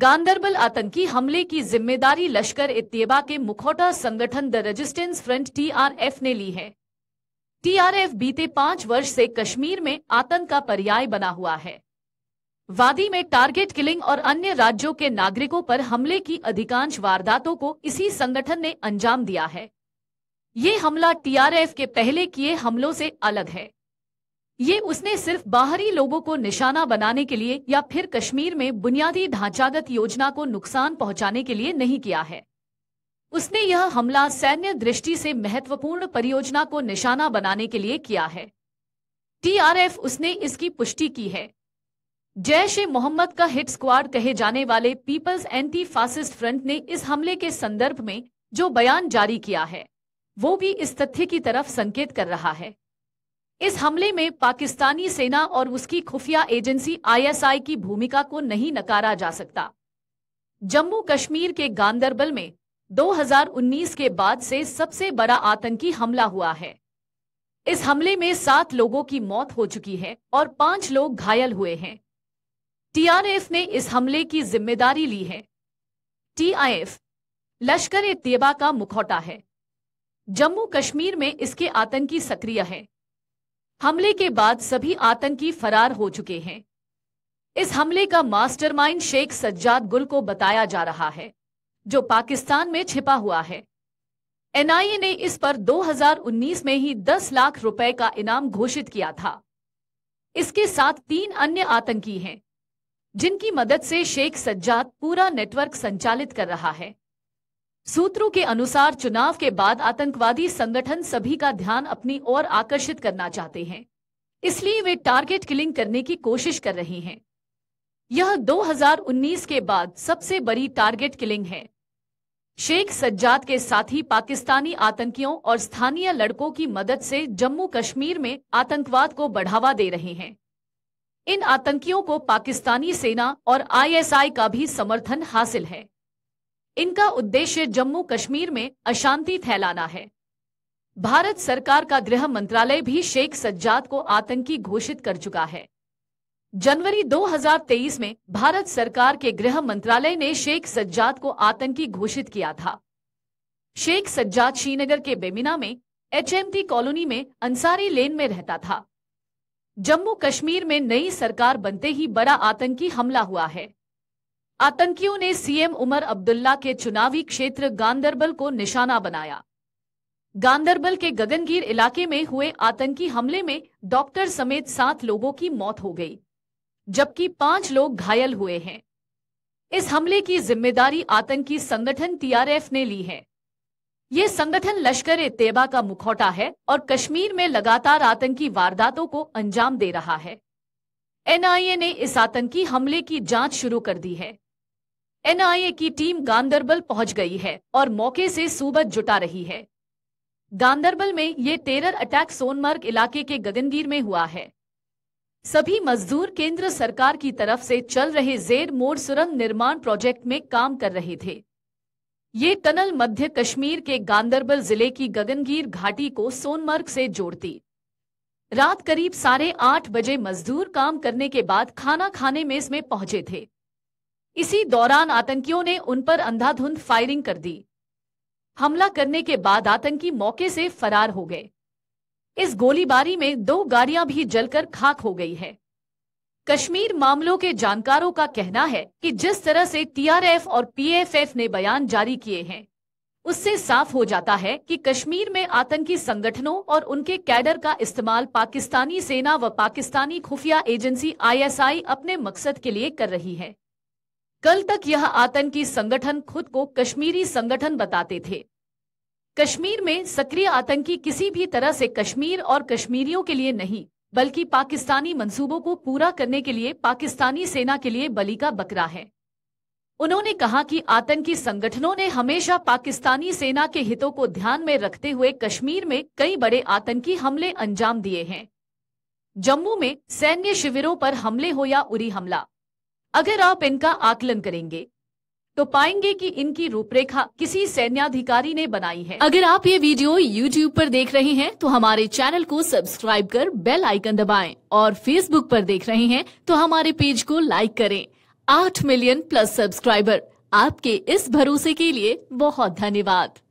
गांधरबल आतंकी हमले की जिम्मेदारी लश्कर इतबा के मुखौटा संगठन द रेजिस्टेंस फ्रंट टीआरएफ ने ली है टीआरएफ बीते पांच वर्ष से कश्मीर में आतंक का पर्याय बना हुआ है वादी में टारगेट किलिंग और अन्य राज्यों के नागरिकों पर हमले की अधिकांश वारदातों को इसी संगठन ने अंजाम दिया है ये हमला टीआरएफ के पहले किए हमलों से अलग है ये उसने सिर्फ बाहरी लोगों को निशाना बनाने के लिए या फिर कश्मीर में बुनियादी ढांचागत योजना को नुकसान पहुंचाने के लिए नहीं किया है उसने यह हमला सैन्य दृष्टि से महत्वपूर्ण परियोजना को निशाना बनाने के लिए किया है टीआरएफ उसने इसकी पुष्टि की है जैश ए मोहम्मद का हिट स्क्वाड कहे जाने वाले पीपल्स एंटी फासिस्ट फ्रंट ने इस हमले के संदर्भ में जो बयान जारी किया है वो भी इस तथ्य की तरफ संकेत कर रहा है इस हमले में पाकिस्तानी सेना और उसकी खुफिया एजेंसी आईएसआई की भूमिका को नहीं नकारा जा सकता जम्मू कश्मीर के गांधरबल में 2019 के बाद से सबसे बड़ा आतंकी हमला हुआ है इस हमले में सात लोगों की मौत हो चुकी है और पांच लोग घायल हुए हैं टीआरएफ ने इस हमले की जिम्मेदारी ली है टीआईएफ लश्कर ए तेबा का मुखौटा है जम्मू कश्मीर में इसके आतंकी सक्रिय है हमले के बाद सभी आतंकी फरार हो चुके हैं इस हमले का मास्टरमाइंड शेख सज्जाद गुल को बताया जा रहा है जो पाकिस्तान में छिपा हुआ है एनआईए ने इस पर 2019 में ही 10 लाख रुपए का इनाम घोषित किया था इसके साथ तीन अन्य आतंकी हैं जिनकी मदद से शेख सज्जाद पूरा नेटवर्क संचालित कर रहा है सूत्रों के अनुसार चुनाव के बाद आतंकवादी संगठन सभी का ध्यान अपनी ओर आकर्षित करना चाहते हैं इसलिए वे टारगेट किलिंग करने की कोशिश कर रहे हैं यह 2019 के बाद सबसे बड़ी टारगेट किलिंग है शेख सज्जाद के साथी पाकिस्तानी आतंकियों और स्थानीय लड़कों की मदद से जम्मू कश्मीर में आतंकवाद को बढ़ावा दे रहे हैं इन आतंकियों को पाकिस्तानी सेना और आईएसआई का भी समर्थन हासिल है इनका उद्देश्य जम्मू कश्मीर में अशांति फैलाना है भारत सरकार का गृह मंत्रालय भी शेख सज्जाद को आतंकी घोषित कर चुका है जनवरी 2023 में भारत सरकार के गृह मंत्रालय ने शेख सज्जाद को आतंकी घोषित किया था शेख सज्जाद श्रीनगर के बेमिना में एचएमटी कॉलोनी में अंसारी लेन में रहता था जम्मू कश्मीर में नई सरकार बनते ही बड़ा आतंकी हमला हुआ है आतंकियों ने सीएम उमर अब्दुल्ला के चुनावी क्षेत्र गांधरबल को निशाना बनाया गांधरबल के गगनगीर इलाके में हुए आतंकी हमले में डॉक्टर समेत सात लोगों की मौत हो गई जबकि पांच लोग घायल हुए हैं इस हमले की जिम्मेदारी आतंकी संगठन टीआरएफ ने ली है ये संगठन लश्कर ए तेबा का मुखौटा है और कश्मीर में लगातार आतंकी वारदातों को अंजाम दे रहा है एनआईए ने इस आतंकी हमले की जांच शुरू कर दी है एनआईए की टीम गांधरबल पहुंच गई है और मौके से सूबत जुटा रही है गांधरबल में ये टेरर अटैक सोनमर्ग इलाके के गगनगीर में हुआ है सभी मजदूर केंद्र सरकार की तरफ से चल रहे जेर मोड़ सुरंग निर्माण प्रोजेक्ट में काम कर रहे थे ये टनल मध्य कश्मीर के गांधरबल जिले की गगनगीर घाटी को सोनमर्ग से जोड़ती रात करीब साढ़े आठ बजे मजदूर काम करने के बाद खाना खाने में इसमें पहुंचे थे इसी दौरान आतंकियों ने उन पर अंधाधुंध फायरिंग कर दी हमला करने के बाद आतंकी मौके से फरार हो गए इस गोलीबारी में दो गाड़ियां भी जलकर खाक हो गई है कश्मीर मामलों के जानकारों का कहना है कि जिस तरह से टीआरएफ और पीएफएफ ने बयान जारी किए हैं उससे साफ हो जाता है कि कश्मीर में आतंकी संगठनों और उनके कैडर का इस्तेमाल पाकिस्तानी सेना व पाकिस्तानी खुफिया एजेंसी आईएसआई अपने मकसद के लिए कर रही है कल तक यह आतंकी संगठन खुद को कश्मीरी संगठन बताते थे कश्मीर में सक्रिय आतंकी किसी भी तरह से कश्मीर और कश्मीरियों के लिए नहीं बल्कि पाकिस्तानी मंसूबों को पूरा करने के लिए पाकिस्तानी सेना के लिए बलि का बकरा है उन्होंने कहा कि आतंकी संगठनों ने हमेशा पाकिस्तानी सेना के हितों को ध्यान में रखते हुए कश्मीर में कई बड़े आतंकी हमले अंजाम दिए हैं जम्मू में सैन्य शिविरों पर हमले हो या उरी हमला अगर आप इनका आकलन करेंगे तो पाएंगे कि इनकी रूपरेखा किसी सैन्याधिकारी ने बनाई है अगर आप ये वीडियो YouTube पर देख रहे हैं तो हमारे चैनल को सब्सक्राइब कर बेल आइकन दबाएं और Facebook पर देख रहे हैं तो हमारे पेज को लाइक करें आठ मिलियन प्लस सब्सक्राइबर आपके इस भरोसे के लिए बहुत धन्यवाद